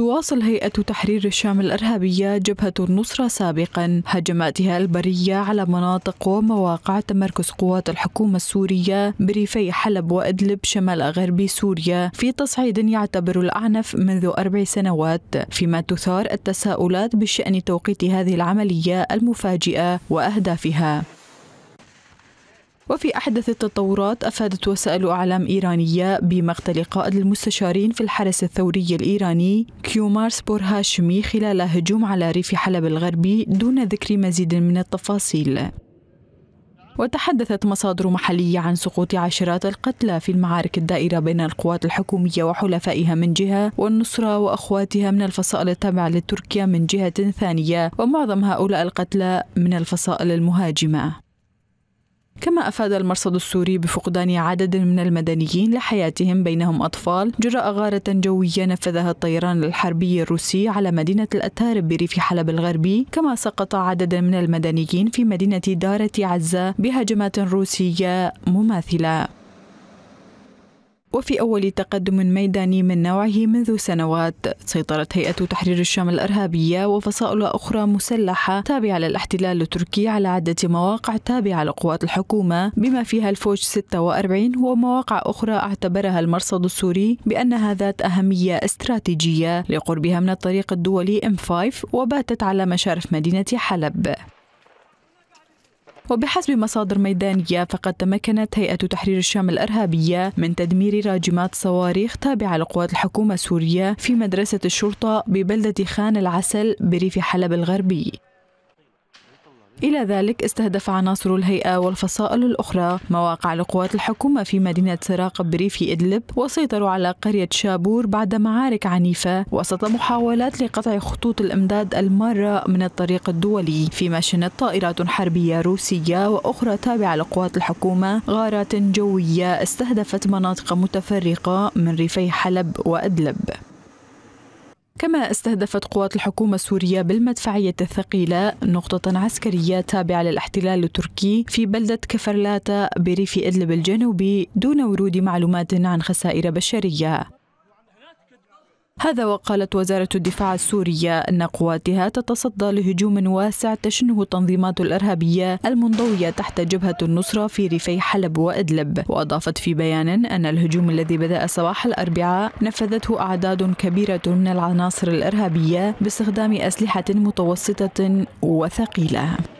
تواصل هيئة تحرير الشام الإرهابية جبهة النصرة سابقا هجماتها البرية على مناطق ومواقع تمركز قوات الحكومة السورية بريفي حلب وإدلب شمال غربي سوريا في تصعيد يعتبر الأعنف منذ أربع سنوات فيما تثار التساؤلات بشأن توقيت هذه العملية المفاجئة وأهدافها وفي أحدث التطورات أفادت وسائل أعلام إيرانية بمقتل قائد المستشارين في الحرس الثوري الإيراني كيومارس بورهاشمي خلال هجوم على ريف حلب الغربي دون ذكر مزيد من التفاصيل وتحدثت مصادر محلية عن سقوط عشرات القتلى في المعارك الدائرة بين القوات الحكومية وحلفائها من جهة والنصرة وأخواتها من الفصائل التابعة لتركيا من جهة ثانية ومعظم هؤلاء القتلى من الفصائل المهاجمة كما أفاد المرصد السوري بفقدان عدد من المدنيين لحياتهم بينهم أطفال جراء غارة جوية نفذها الطيران الحربي الروسي على مدينة الأتارب بريف حلب الغربي كما سقط عدد من المدنيين في مدينة دارة عزة بهجمات روسية مماثلة وفي أول تقدم ميداني من نوعه منذ سنوات سيطرت هيئة تحرير الشام الإرهابية وفصائل أخرى مسلحة تابعة للاحتلال التركي على عدة مواقع تابعة لقوات الحكومة بما فيها الفوج 46 ومواقع أخرى اعتبرها المرصد السوري بأنها ذات أهمية استراتيجية لقربها من الطريق الدولي M5 وباتت على مشارف مدينة حلب وبحسب مصادر ميدانية فقد تمكنت هيئة تحرير الشام الإرهابية من تدمير راجمات صواريخ تابعة لقوات الحكومة السورية في مدرسة الشرطة ببلدة خان العسل بريف حلب الغربي إلى ذلك استهدف عناصر الهيئة والفصائل الأخرى مواقع لقوات الحكومة في مدينة سراق بريفي إدلب وسيطروا على قرية شابور بعد معارك عنيفة وسط محاولات لقطع خطوط الإمداد المارة من الطريق الدولي فيما شنت طائرات حربية روسية وأخرى تابعة لقوات الحكومة غارات جوية استهدفت مناطق متفرقة من ريفي حلب وإدلب كما استهدفت قوات الحكومة السورية بالمدفعية الثقيلة نقطة عسكرية تابعة للاحتلال التركي في بلدة كفرلاتة بريف إدلب الجنوبي دون ورود معلومات عن خسائر بشرية هذا وقالت وزارة الدفاع السورية أن قواتها تتصدى لهجوم واسع تشنه التنظيمات الإرهابية المنضوية تحت جبهة النصرة في ريفي حلب وإدلب وأضافت في بيان أن الهجوم الذي بدأ صباح الأربعاء نفذته أعداد كبيرة من العناصر الإرهابية باستخدام أسلحة متوسطة وثقيلة